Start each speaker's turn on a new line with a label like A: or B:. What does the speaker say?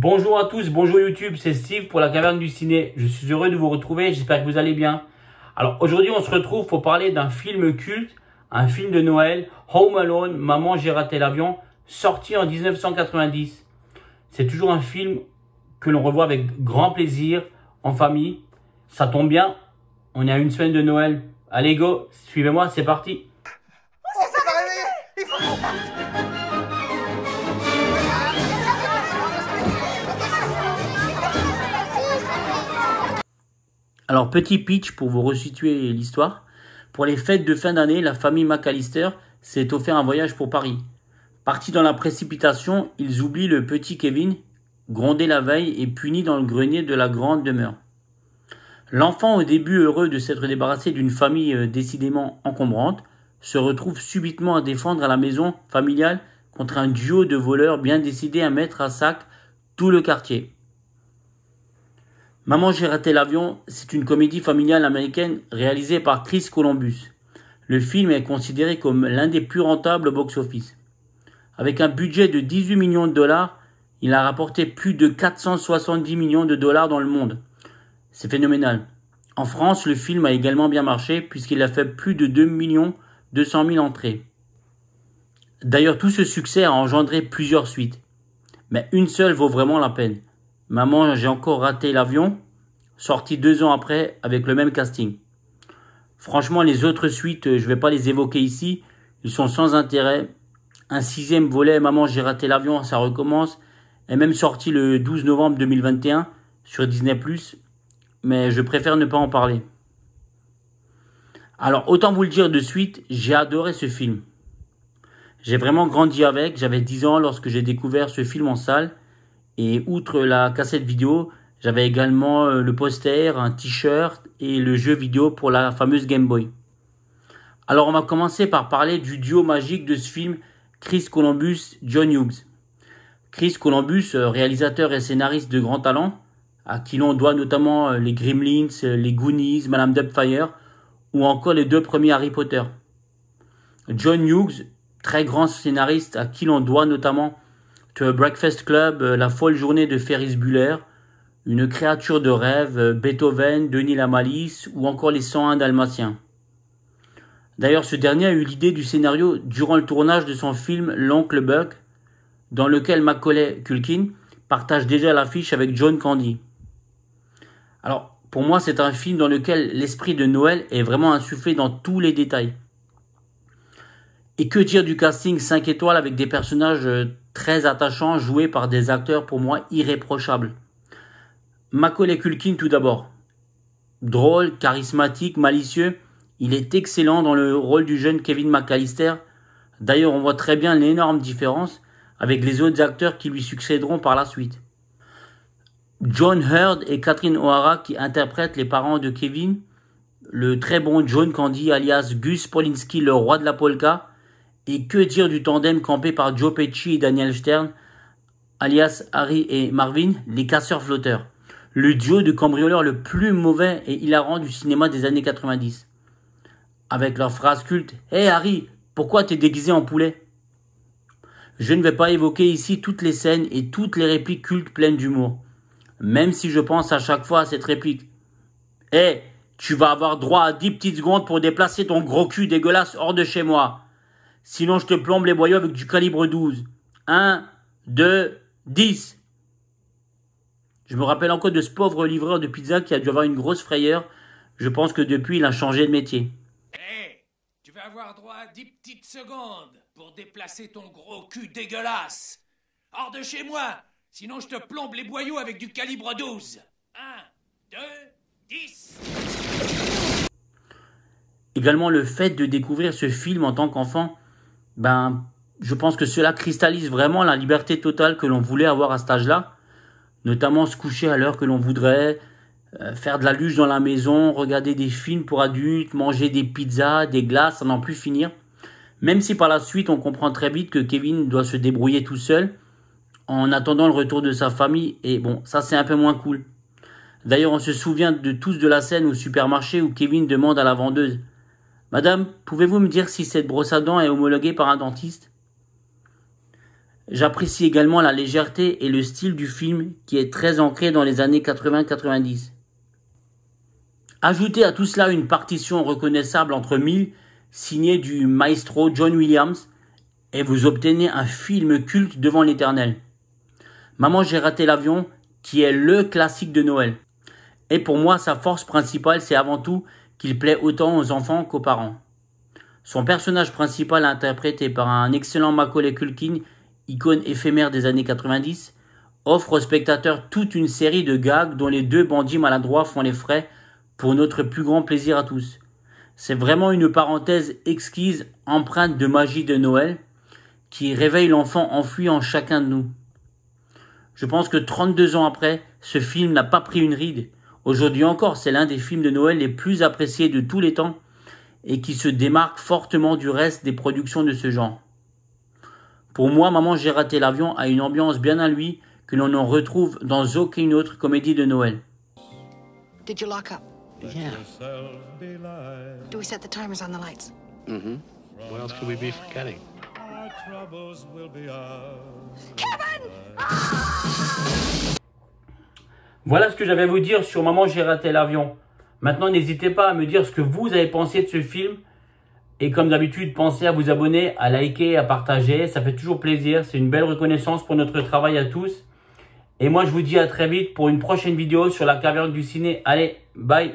A: Bonjour à tous, bonjour YouTube, c'est Steve pour la caverne du ciné. Je suis heureux de vous retrouver, j'espère que vous allez bien. Alors aujourd'hui on se retrouve pour parler d'un film culte, un film de Noël, Home Alone, Maman j'ai raté l'avion, sorti en 1990. C'est toujours un film que l'on revoit avec grand plaisir, en famille. Ça tombe bien, on est à une semaine de Noël. Allez go, suivez-moi, c'est parti Alors, petit pitch pour vous resituer l'histoire. Pour les fêtes de fin d'année, la famille McAllister s'est offert un voyage pour Paris. Partis dans la précipitation, ils oublient le petit Kevin, grondé la veille et puni dans le grenier de la grande demeure. L'enfant, au début heureux de s'être débarrassé d'une famille euh, décidément encombrante, se retrouve subitement à défendre à la maison familiale contre un duo de voleurs bien décidés à mettre à sac tout le quartier. Maman, j'ai raté l'avion, c'est une comédie familiale américaine réalisée par Chris Columbus. Le film est considéré comme l'un des plus rentables box-office. Avec un budget de 18 millions de dollars, il a rapporté plus de 470 millions de dollars dans le monde. C'est phénoménal. En France, le film a également bien marché puisqu'il a fait plus de 2 millions 200 000 entrées. D'ailleurs, tout ce succès a engendré plusieurs suites. Mais une seule vaut vraiment la peine. Maman, j'ai encore raté l'avion, sorti deux ans après avec le même casting. Franchement, les autres suites, euh, je ne vais pas les évoquer ici, ils sont sans intérêt. Un sixième volet, Maman, j'ai raté l'avion, ça recommence, est même sorti le 12 novembre 2021 sur Disney+, mais je préfère ne pas en parler. Alors, autant vous le dire de suite, j'ai adoré ce film. J'ai vraiment grandi avec, j'avais 10 ans lorsque j'ai découvert ce film en salle, et outre la cassette vidéo, j'avais également euh, le poster, un t-shirt et le jeu vidéo pour la fameuse Game Boy. Alors on va commencer par parler du duo magique de ce film, Chris Columbus, John Hughes. Chris Columbus, euh, réalisateur et scénariste de grand talent, à qui l'on doit notamment euh, les Gremlins, les Goonies, Madame Dubfire ou encore les deux premiers Harry Potter. John Hughes, très grand scénariste à qui l'on doit notamment Breakfast Club, euh, La folle journée de Ferris Bueller, Une créature de rêve, euh, Beethoven, Denis la ou encore Les 101 Dalmatiens. D'ailleurs, ce dernier a eu l'idée du scénario durant le tournage de son film L'Oncle Buck, dans lequel Macaulay Culkin partage déjà l'affiche avec John Candy. Alors, pour moi, c'est un film dans lequel l'esprit de Noël est vraiment insufflé dans tous les détails. Et que dire du casting 5 étoiles avec des personnages euh, très attachant, joué par des acteurs pour moi irréprochables. Macaulay Culkin tout d'abord. Drôle, charismatique, malicieux, il est excellent dans le rôle du jeune Kevin McAllister. D'ailleurs, on voit très bien l'énorme différence avec les autres acteurs qui lui succéderont par la suite. John Hurd et Catherine O'Hara qui interprètent les parents de Kevin, le très bon John Candy alias Gus Polinski, le roi de la polka, et que dire du tandem campé par Joe Pecci et Daniel Stern, alias Harry et Marvin, les casseurs flotteurs Le duo de cambrioleurs le plus mauvais et hilarant du cinéma des années 90. Avec leur phrase culte Hé Harry, pourquoi t'es déguisé en poulet Je ne vais pas évoquer ici toutes les scènes et toutes les répliques cultes pleines d'humour. Même si je pense à chaque fois à cette réplique. Hé, tu vas avoir droit à 10 petites secondes pour déplacer ton gros cul dégueulasse hors de chez moi. Sinon, je te plombe les boyaux avec du calibre 12. 1, 2, 10. Je me rappelle encore de ce pauvre livreur de pizza qui a dû avoir une grosse frayeur. Je pense que depuis, il a changé de métier. Hé, tu vas avoir droit à 10 petites secondes pour déplacer ton gros cul dégueulasse. Hors de chez moi, sinon je te plombe les boyaux avec du calibre 12. 1, 2, 10. Également le fait de découvrir ce film en tant qu'enfant ben, je pense que cela cristallise vraiment la liberté totale que l'on voulait avoir à cet âge-là, notamment se coucher à l'heure que l'on voudrait, euh, faire de la luge dans la maison, regarder des films pour adultes, manger des pizzas, des glaces, à n'en plus finir. Même si par la suite on comprend très vite que Kevin doit se débrouiller tout seul, en attendant le retour de sa famille, et bon, ça c'est un peu moins cool. D'ailleurs, on se souvient de tous de la scène au supermarché où Kevin demande à la vendeuse Madame, pouvez-vous me dire si cette brosse à dents est homologuée par un dentiste J'apprécie également la légèreté et le style du film qui est très ancré dans les années 80-90. Ajoutez à tout cela une partition reconnaissable entre mille signée du maestro John Williams et vous obtenez un film culte devant l'éternel. Maman j'ai raté l'avion qui est le classique de Noël. Et pour moi sa force principale c'est avant tout qu'il plaît autant aux enfants qu'aux parents. Son personnage principal interprété par un excellent Macaulay Culkin, icône éphémère des années 90, offre aux spectateurs toute une série de gags dont les deux bandits maladroits font les frais pour notre plus grand plaisir à tous. C'est vraiment une parenthèse exquise empreinte de magie de Noël qui réveille l'enfant enfoui en chacun de nous. Je pense que 32 ans après, ce film n'a pas pris une ride Aujourd'hui encore, c'est l'un des films de Noël les plus appréciés de tous les temps et qui se démarque fortement du reste des productions de ce genre. Pour moi, Maman j'ai raté l'avion a une ambiance bien à lui que l'on en retrouve dans aucune autre comédie de Noël. Did you Yeah. on the lights? Mm-hmm. What else we be forgetting? Ah! Voilà ce que j'avais à vous dire sur Maman, j'ai raté l'avion. Maintenant, n'hésitez pas à me dire ce que vous avez pensé de ce film. Et comme d'habitude, pensez à vous abonner, à liker, à partager. Ça fait toujours plaisir. C'est une belle reconnaissance pour notre travail à tous. Et moi, je vous dis à très vite pour une prochaine vidéo sur la caverne du ciné. Allez, bye